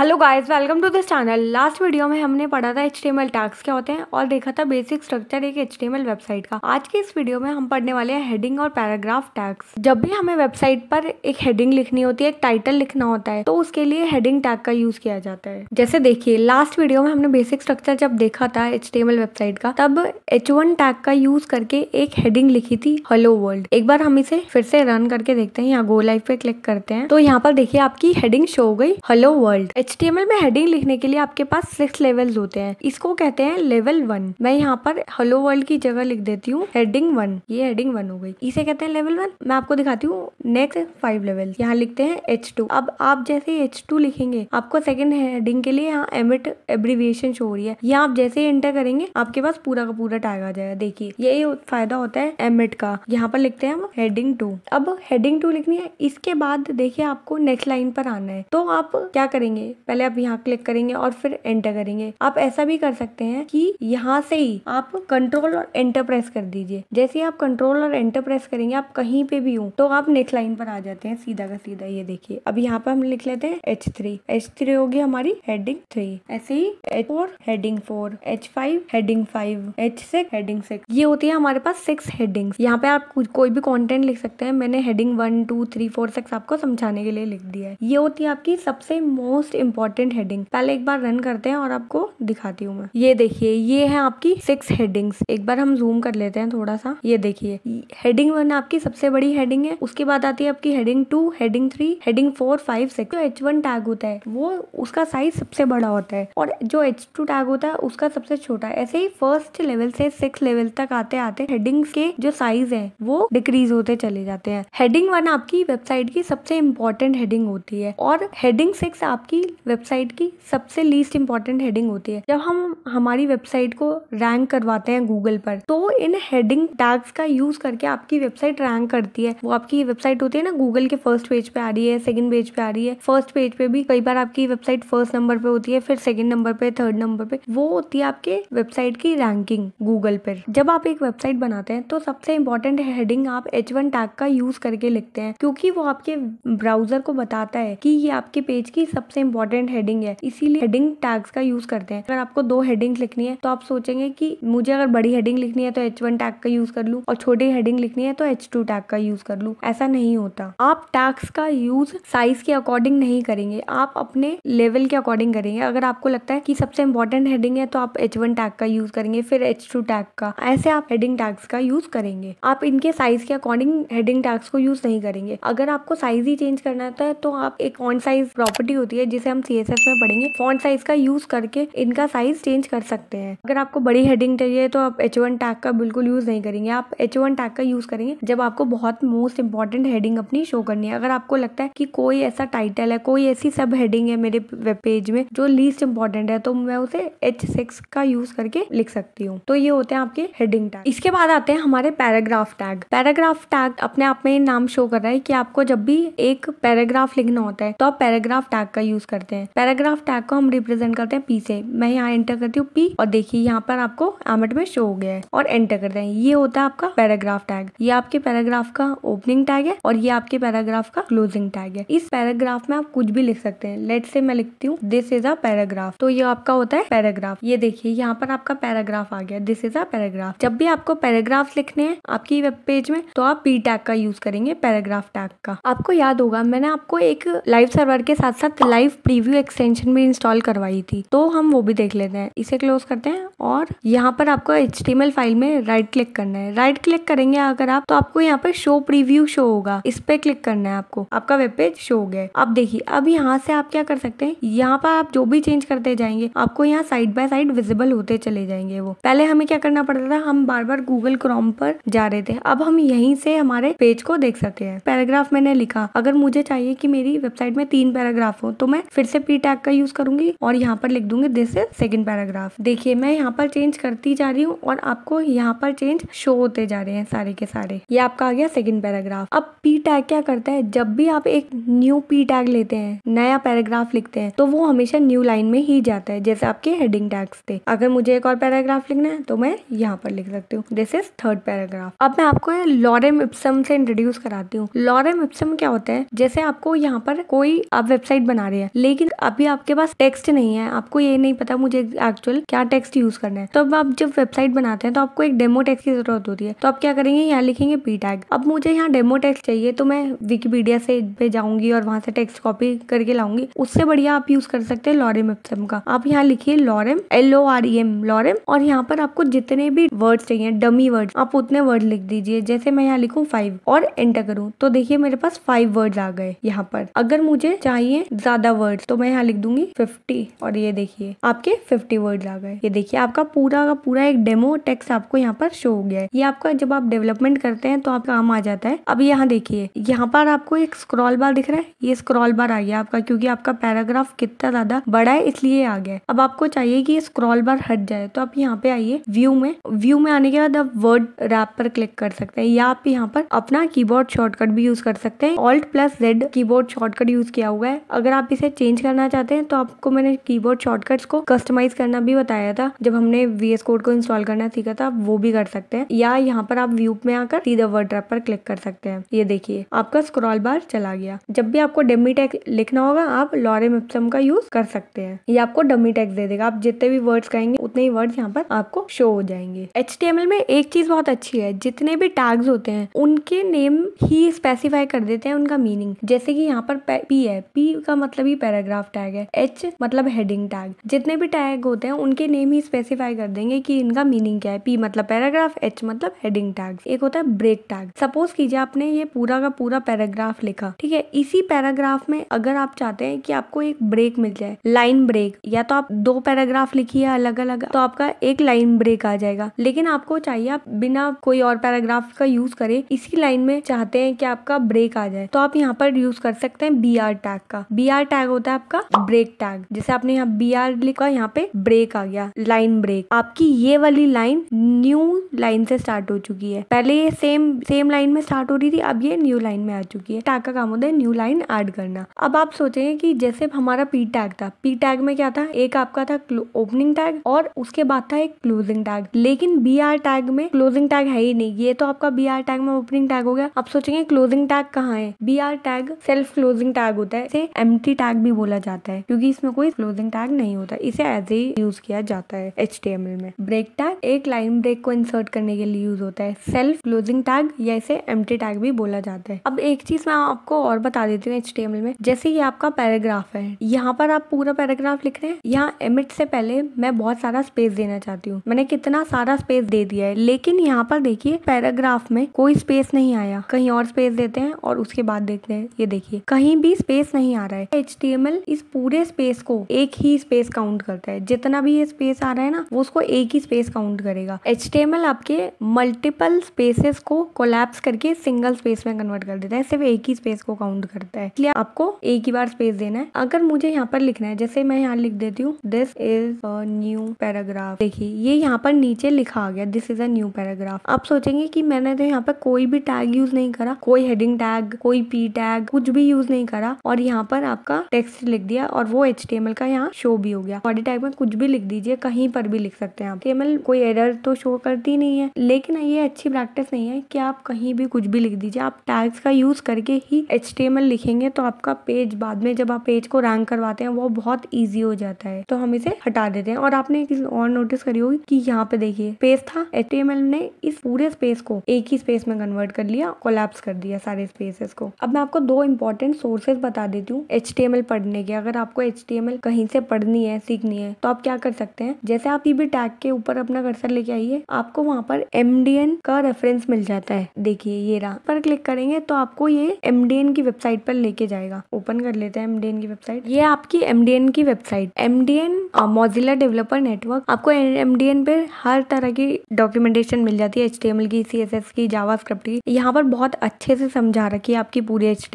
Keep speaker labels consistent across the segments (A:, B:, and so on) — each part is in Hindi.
A: hello guys welcome to this channel last video में हमने पढ़ा था एच टैक्स क्या होते हैं और देखा था बेसिक स्ट्रक्चर एक एच वेबसाइट का आज के इस वीडियो में हम पढ़ने वाले हैं हेडिंग और पैराग्राफ टैक्स जब भी हमें वेबसाइट पर एक हेडिंग लिखनी होती है एक टाइटल लिखना होता है तो उसके लिए हेडिंग टैग का यूज किया जाता है जैसे देखिए लास्ट वीडियो में हमने बेसिक स्ट्रक्चर जब देखा था एच वेबसाइट का तब एच टैग का यूज करके एक हेडिंग लिखी थी हेलो वर्ल्ड एक बार हम इसे फिर से रन करके देखते हैं यहाँ गो लाइफ पे क्लिक करते हैं तो यहाँ पर देखिए आपकी हेडिंग शो हो गई हेलो वर्ल्ड एच में हेडिंग लिखने के लिए आपके पास सिक्स लेवल्स होते हैं इसको कहते हैं लेवल वन मैं यहाँ पर हेलो वर्ल्ड की जगह लिख देती हूँ हेडिंग वन ये हेडिंग वन हो गई इसे कहते हैं लेवल वन मैं आपको दिखाती हूँ नेक्स्ट फाइव लेवल यहाँ लिखते हैं एच टू अब आप जैसे एच टू लिखेंगे आपको सेकेंड हेडिंग के लिए यहाँ एमिट एब्रीविएशन शो हो रही है यहाँ आप जैसे एंटर करेंगे आपके पास पूरा का पूरा टैग आ जाएगा देखिए यही फायदा होता है एमिट का यहाँ पर लिखते हैं हम हेडिंग टू अब हेडिंग टू लिखनी है इसके बाद देखिए आपको नेक्स्ट लाइन पर आना है तो आप क्या करेंगे पहले आप यहाँ क्लिक करेंगे और फिर एंटर करेंगे आप ऐसा भी कर सकते हैं कि यहाँ से ही आप कंट्रोल और एंटर प्रेस कर दीजिए जैसे आप कंट्रोल और एंटर प्रेस करेंगे आप कहीं पे भी हो तो आप नेक्स्ट लाइन पर आ जाते हैं सीधा का सीधा ये देखिए अब यहाँ पर हम लिख लेते हैं एच थ्री एच थ्री होगी हमारी हेडिंग थ्री ऐसे ही H four heading four H five heading five H six heading six ये होती है हमारे पास सिक्स हेडिंग यहाँ पे आप कोई भी कॉन्टेंट लिख सकते हैं मैंने heading one two three four six आपको समझाने के लिए लिख दिया है ये होती है आपकी सबसे मोस्ट इंपॉर्टेंट हेडिंग पहले एक बार रन करते हैं और आपको दिखाती हूँ मैं ये देखिए ये है आपकी सिक्स हेडिंग्स एक बार हम जूम कर लेते हैं थोड़ा सा ये देखिए हेडिंग वन आपकी सबसे बड़ी हेडिंग है उसके बाद आती है आपकी heading two heading three heading four five six जो एच वन टैग होता है वो उसका साइज सबसे बड़ा होता है और जो एच टू टैग होता है उसका सबसे छोटा ऐसे ही फर्स्ट लेवल से सिक्स लेवल तक आते आते हेडिंग के जो साइज है वो डिक्रीज होते चले जाते हैं हेडिंग वन आपकी वेबसाइट की सबसे इम्पोर्टेंट हेडिंग होती है और हेडिंग सिक्स आपकी वेबसाइट की सबसे लीस्ट इंपॉर्टेंट हेडिंग होती है जब हम हमारी वेबसाइट को रैंक करवाते हैं गूगल पर तो इन हेडिंग टैग्स का यूज करके आपकी वेबसाइट रैंक करती है वो आपकी वेबसाइट होती है ना गूगल के फर्स्ट पेज पे आ रही है सेकंड पेज पे आ रही है फर्स्ट पेज पे भी कई बार आपकी वेबसाइट फर्स्ट नंबर पे होती है फिर सेकंड नंबर पे थर्ड नंबर पे वो होती है आपके वेबसाइट की रैंकिंग गूगल पर जब आप एक वेबसाइट बनाते हैं तो सबसे इंपॉर्टेंट हेडिंग आप एच वन टैग का यूज करके लिखते हैं क्योंकि वो आपके ब्राउजर को बताता है कि ये आपके पेज की सबसे इंपॉर्टेंट इंपॉर्टेंट हेडिंग है इसीलिए हेडिंग टैग्स का यूज करते हैं अगर आपको दो हेडिंग लिखनी है तो आप सोचेंगे कि मुझे अगर बड़ी हेडिंग लिखनी है तो एच वन टैग का यूज कर लू और छोटी हेडिंग लिखनी है तो एच टू टैग का यूज कर लू ऐसा नहीं होता आप टैग्स का यूज साइज के अकॉर्डिंग नहीं करेंगे आप अपने लेवल के अकॉर्डिंग करेंगे अगर आपको लगता है कि सबसे इंपॉर्टेंट हेडिंग है तो आप एच वन टैग का यूज करेंगे फिर एच टू टैग का ऐसे आप हेडिंग टैग्स का यूज करेंगे आप इनके साइज के अकॉर्डिंग हेडिंग टैग्स को यूज नहीं करेंगे अगर आपको साइज ही चेंज करना होता है तो आप एक ऑन साइज प्रॉपर्टी होती है जिसे हम सी में पढ़ेंगे फॉन्ट साइज का यूज करके इनका साइज चेंज कर सकते हैं अगर आपको बड़ी हेडिंग चाहिए तो आप एच वन टैग का बिल्कुल यूज नहीं करेंगे आप एच वन टैग का यूज करेंगे जब आपको बहुत मोस्ट इंपॉर्टेंट हेडिंग अपनी शो करनी है अगर आपको लगता है कि कोई ऐसा टाइटल है कोई ऐसी सब हेडिंग है मेरे वेब पेज में जो लीस्ट इंपॉर्टेंट है तो मैं उसे एच का यूज करके लिख सकती हूँ तो ये होते हैं आपके हेडिंग टैग इसके बाद आते हैं हमारे पैराग्राफ टैग पैराग्राफ टैग अपने आप में नाम शो कर रहा है कि आपको जब भी एक पैराग्राफ लिखना होता है तो आप पैराग्राफ टैग का यूज कर करते हैं पैराग्राफ टैग को हम रिप्रेजेंट करते हैं पी से मैं यहाँ एंटर करती हूँ पी और देखिए यहाँ पर आपको एमेट में शो हो गया है और एंटर करते हैं ये होता है आपका पैराग्राफ टैग ये आपके पैराग्राफ का ओपनिंग टैग है और ये आपके पैराग्राफ का क्लोजिंग टैग है इस पैराग्राफ में आप कुछ भी लिख सकते हैं लेट से मैं लिखती हूँ दिस इज अ पैराग्राफ तो ये आपका होता है पैराग्राफ ये देखिए यहाँ पर आपका पैराग्राफ आ गया दिस इज अ पैराग्राफ जब भी आपको पैराग्राफ लिखने हैं आपकी वेब पेज में तो आप पी टैग का यूज करेंगे पैराग्राफ टैग का आपको याद होगा मैंने आपको एक लाइव सर्वर के साथ साथ लाइव प्रीव्यू एक्सटेंशन भी इंस्टॉल करवाई थी तो हम वो भी देख लेते हैं इसे क्लोज करते हैं और यहाँ पर आपको एच फाइल में राइट क्लिक करना है राइट क्लिक करेंगे अगर आप तो आपको यहाँ पर शो प्रीव्यू शो होगा इस पे क्लिक करना है आपको आपका वेब पेज शो हो गया अब देखिए अब यहाँ से आप क्या कर सकते हैं यहाँ पर आप जो भी चेंज करते जाएंगे आपको यहाँ साइड बाय साइड विजिबल होते चले जाएंगे वो पहले हमें क्या करना पड़ता था हम बार बार गूगल क्रोम पर जा रहे थे अब हम यहीं से हमारे पेज को देख सकते हैं पैराग्राफ मैंने लिखा अगर मुझे चाहिए कि मेरी वेबसाइट में तीन पैराग्राफ हो तो मैं फिर से पी टैग का यूज करूंगी और यहाँ पर लिख दूंगी दिस इज सेकेंड पैराग्राफ देखिए मैं यहाँ पर चेंज करती जा रही हूँ और आपको यहाँ पर चेंज शो होते जा रहे हैं सारे के सारे ये आपका आ गया सेकेंड पैराग्राफ अब पी टैग क्या करता है जब भी आप एक न्यू पी टैग लेते हैं नया पैराग्राफ लिखते हैं तो वो हमेशा न्यू लाइन में ही जाता है जैसे आपके हेडिंग टैग्स थे अगर मुझे एक और पैराग्राफ लिखना है तो मैं यहाँ पर लिख सकती हूँ दिस इज थर्ड पैराग्राफ अब मैं आपको लॉरेम इप्सम से इंट्रोड्यूस कराती हूँ लॉरेम इप्सम क्या होता है जैसे आपको यहाँ पर कोई आप वेबसाइट बना रहे हैं लेकिन अभी आपके पास टेक्स्ट नहीं है आपको ये नहीं पता मुझे एक्चुअल क्या टेक्स्ट यूज करना है तो अब आप जब वेबसाइट बनाते हैं तो आपको एक डेमो टेक्स्ट की जरूरत होती है तो आप क्या करेंगे यहाँ लिखेंगे पी टैग अब मुझे यहाँ डेमो टेक्स्ट चाहिए तो मैं विकीपीडिया से पे जाऊंगी और वहां से टेक्स्ट कॉपी करके लाऊंगी उससे बढ़िया आप यूज कर सकते हैं लॉरेम एप्सम का आप यहाँ लिखिए lorem L O R E M lorem और यहाँ पर आपको जितने भी वर्ड चाहिए डमी वर्ड आप उतने वर्ड लिख दीजिए जैसे मैं यहाँ लिखूँ फाइव और एंटर करूँ तो देखिये मेरे पास फाइव वर्ड आ गए यहाँ पर अगर मुझे चाहिए ज्यादा वर्ड वर्ड तो मैं यहाँ लिख दूंगी फिफ्टी और ये देखिए आपके फिफ्टी वर्ड आ गए ये देखिए आपका पूरा का पूरा एक डेमो टेक्स्ट आपको यहाँ पर शो हो गया है ये आपका जब आप डेवलपमेंट करते हैं तो आपका काम आ जाता है अब यहाँ देखिए यहाँ पर आपको एक स्क्रॉल बार दिख रहा है ये स्क्रॉल बार आ गया आपका क्योंकि आपका पैराग्राफ कितना ज्यादा बड़ा है इसलिए आ गया अब आपको चाहिए कि ये स्क्रॉल बार हट जाए तो आप यहाँ पे आइए व्यू में व्यू में आने के बाद आप वर्ड रैप पर क्लिक कर सकते हैं या आप यहाँ पर अपना कीबोर्ड शॉर्टकट भी यूज कर सकते हैं Alt plus Z keyboard shortcut use किया हुआ है अगर आप इसे चेंज करना चाहते हैं तो आपको मैंने कीबोर्ड शॉर्टकट्स को कस्टमाइज करना भी बताया था जब हमने वीएस कोड को इंस्टॉल करना सीखा था वो भी कर सकते हैं या यहाँ पर आप व्यूप में आकर सीधा वर्ड ड्रैप पर क्लिक कर सकते हैं ये देखिए आपका स्क्रॉल बार चला गया जब भी आपको डेमी टैक्स लिखना होगा आप लॉरेम इप्सम का यूज कर सकते हैं ये आपको डमी टैक्स दे देगा आप जितने भी वर्ड कहेंगे उतने ही वर्ड यहाँ पर आपको शो हो जाएंगे एच में एक चीज बहुत अच्छी है जितने भी टैग्स होते हैं उनके नेम ही स्पेसिफाई कर देते हैं उनका मीनिंग जैसे कि यहाँ पर पी है पी का मतलब ही पैराग्राफ टैग है एच मतलब हेडिंग टैग जितने भी टैग होते हैं उनके नेम ही स्पेसिफाई कर देंगे कि इनका मीनिंग क्या है पी मतलब पैराग्राफ एच मतलब हेडिंग टैग एक होता है ब्रेक टैग सपोज कीजिए आपने ये पूरा का पूरा पैराग्राफ लिखा ठीक है इसी पैराग्राफ में अगर आप चाहते हैं कि आपको एक ब्रेक मिल जाए लाइन ब्रेक या तो आप दो पैराग्राफ लिखिए अलग अलग तो आपका एक लाइन ब्रेक आ जाएगा लेकिन आपको चाहिए आप बिना कोई और पैराग्राफ का यूज करे इसी लाइन में चाहते हैं कि आपका ब्रेक आ जाए तो आप यहाँ पर यूज कर सकते हैं बी आर टैग का बी आर टैग होता है आपका ब्रेक टैग जैसे आपने यहाँ बी आर लिखा यहाँ पे ब्रेक आ गया लाइन ब्रेक आपकी ये वाली लाइन न्यू लाइन से स्टार्ट हो चुकी है पहले ये सेम सेम लाइन में स्टार्ट हो रही थी अब ये न्यू लाइन में आ चुकी है टैग का काम होता है न्यू लाइन एड करना अब आप सोचेंगे की जैसे हमारा पी टैग था पी टैग में क्या था एक आपका था ओपनिंग टैग और उसके बाद था एक क्लोजिंग टैग लेकिन बी आर टैग में क्लोजिंग टैग है ही नहीं ये तो आपका बी आर टैग में ओपनिंग टैग हो गया आप सोचेंगे क्लोजिंग टैग कहाँ है B R tag self closing tag होता है एम टी टैग भी भी बोला जाता है क्योंकि इसमें कोई क्लोजिंग टैग नहीं होता इसे एज ए यूज किया जाता है एच में ब्रेक टैग एक लाइन ब्रेक को इंसर्ट करने के लिए यूज होता है सेल्फ क्लोजिंग टैग या इसे एम टैग भी बोला जाता है अब एक चीज मैं आपको और बता देती हूँ एच में जैसे ये आपका पैराग्राफ है यहाँ पर आप पूरा पैराग्राफ लिख रहे हैं यहाँ एमिट से पहले मैं बहुत सारा स्पेस देना चाहती हूँ मैंने कितना सारा स्पेस दे दिया है लेकिन यहाँ पर देखिए पैराग्राफ में कोई स्पेस नहीं आया कहीं और स्पेस देते हैं और उसके बाद देखते हैं ये देखिए कहीं भी स्पेस नहीं आ रहा है एच डेसिमल इस पूरे स्पेस को एक ही स्पेस काउंट करता है जितना भी ये स्पेस आ रहा है ना वो उसको एक ही स्पेस काउंट करेगा एच आपके मल्टीपल स्पेसेस को कोलैप्स करके सिंगल स्पेस में कन्वर्ट कर देता है सिर्फ एक ही स्पेस को काउंट करता है इसलिए आपको एक ही बार स्पेस देना है अगर मुझे यहाँ पर लिखना है जैसे मैं यहाँ लिख देती हूँ this is a new paragraph देखिए ये यहाँ पर नीचे लिखा आ गया this is a new paragraph आप सोचेंगे कि मैंने तो यहाँ पर कोई भी टैग यूज नहीं करा कोई हेडिंग टैग कोई पी टैग कुछ भी यूज नहीं करा और यहाँ पर आपका टेक्स टेक्स्ट लिख दिया और वो एच का यहाँ शो भी हो गया बॉडी टाइप में कुछ भी लिख दीजिए कहीं पर भी लिख सकते हैं आप टेमल कोई एरर तो शो करती नहीं है लेकिन ये अच्छी प्रैक्टिस नहीं है कि आप कहीं भी कुछ भी लिख दीजिए आप टैग्स का यूज करके ही एच लिखेंगे तो आपका पेज बाद में जब आप पेज को रैंक करवाते हैं वो बहुत ईजी हो जाता है तो हम इसे हटा देते हैं और आपने एक और नोटिस करी होगी कि यहाँ पे देखिए स्पेस था एच ने इस पूरे स्पेस को एक ही स्पेस में कन्वर्ट कर लिया कोलेप्स कर दिया सारे स्पेसेस को अब मैं आपको दो इंपॉर्टेंट सोर्सेज बता देती हूँ एच टी पढ़ने के अगर आपको एच कहीं से पढ़नी है सीखनी है तो आप क्या कर सकते हैं जैसे आप ई टैग के ऊपर अपना कर्सर लेके आइए आपको वहाँ पर एम का रेफरेंस मिल जाता है देखिए ये रहा पर क्लिक करेंगे तो आपको ये एम की वेबसाइट पर लेके जाएगा ओपन कर लेते हैं एमडीएन की वेबसाइट ये आपकी एम की website MDN Mozilla developer network आपको एम पे हर तरह की डॉक्यूमेंटेशन मिल जाती है एच की सी की जावा की यहाँ पर बहुत अच्छे से समझा रखी है आपकी पूरी एच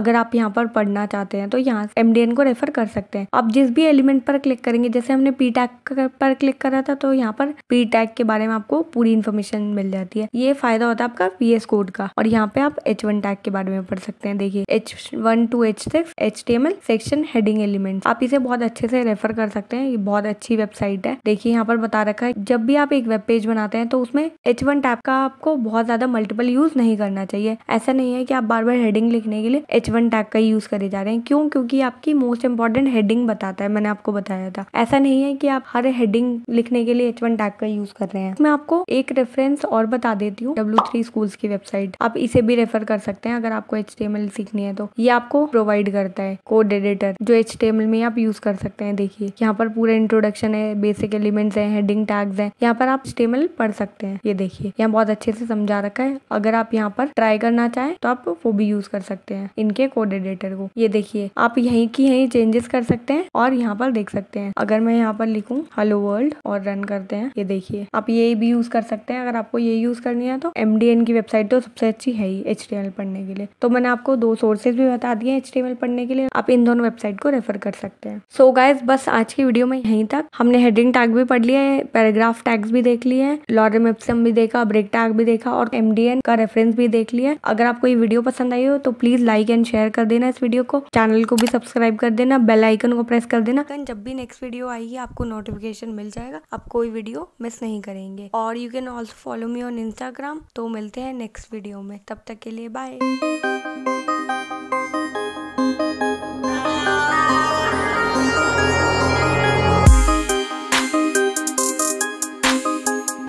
A: अगर आप यहाँ पर पढ़ना चाहते हैं तो यहाँ एम एमडीएन को रेफर कर सकते हैं आप जिस भी एलिमेंट पर क्लिक करेंगे जैसे हमने पी टैग पर क्लिक करा था तो यहाँ पर पी टैग के बारे में आपको पूरी इन्फॉर्मेशन मिल जाती है ये फायदा होता है आपका वीएस कोड का और यहाँ पे आप एच वन टैग के बारे में पढ़ सकते हैं देखिए H one two H six H T M L section heading element आप इसे बहुत अच्छे से रेफर कर सकते हैं ये बहुत अच्छी वेबसाइट है देखिए यहाँ पर बता रखा है जब भी आप एक वेब पेज बनाते हैं तो उसमें एच वन टैप का आपको बहुत ज्यादा मल्टीपल यूज नहीं करना चाहिए ऐसा नहीं है कि आप बार बार हेडिंग लिखने के लिए एच वन टैग का यूज करे जा रहे हैं क्यों क्योंकि आपकी मोस्ट इंपॉर्टेंट हेडिंग बताता है मैंने आपको बताया था ऐसा नहीं है कि आप हर हेडिंग लिखने के लिए एच वन टैग का यूज कर रहे हैं मैं आपको एक रेफरेंस और बता देती हूँ डब्ल्यू थ्री स्कूल्स की वेबसाइट आप इसे भी रेफर कर सकते हैं अगर आपको एच सीखनी है तो ये आपको प्रोवाइड करता है कोड एडिटर जो एच में आप यूज कर सकते हैं देखिए यहाँ पर पूरा इंट्रोडक्शन है बेसिक एलिमेंट्स है हेडिंग टैग्स है यहाँ पर आप एच पढ़ सकते हैं ये देखिए यहाँ बहुत अच्छे से समझा रखा है अगर आप यहाँ पर ट्राई करना चाहें तो आप वो भी यूज कर सकते हैं इनके कोड एडिटर को ये देखिए आप यही ही की ये चेंजेस कर सकते हैं और यहाँ पर देख सकते हैं अगर मैं यहाँ पर लिखूँ हेलो वर्ल्ड और रन करते हैं ये देखिए आप ये भी यूज कर सकते हैं अगर आपको ये यूज करनी है तो एम की वेबसाइट तो सबसे अच्छी है ही एच पढ़ने के लिए तो मैंने आपको दो सोर्सेज भी बता दिए एच पढ़ने के लिए आप इन दोनों वेबसाइट को रेफर कर सकते हैं सो so गाइज बस आज की वीडियो में यहीं तक हमने हेडिंग टैग भी पढ़ लिया है पैराग्राफ टैग्स भी देख लिए हैं लॉरेम एप्सम भी देखा ब्रेक टैग भी देखा और एमडीएन का रेफरेंस भी देख लिया अगर आपको ये वीडियो पसंद आई हो तो प्लीज लाइक एंड शेयर कर देना इस वीडियो को चैनल को भी सब्सक्राइब सब्सक्राइब कर देना बेल आइकन को प्रेस कर देना जब भी नेक्स्ट वीडियो आएगी आपको नोटिफिकेशन मिल जाएगा आप कोई वीडियो मिस नहीं करेंगे और you can also follow me on Instagram तो मिलते हैं नेक्स्ट वीडियो में तब तक के लिए बाय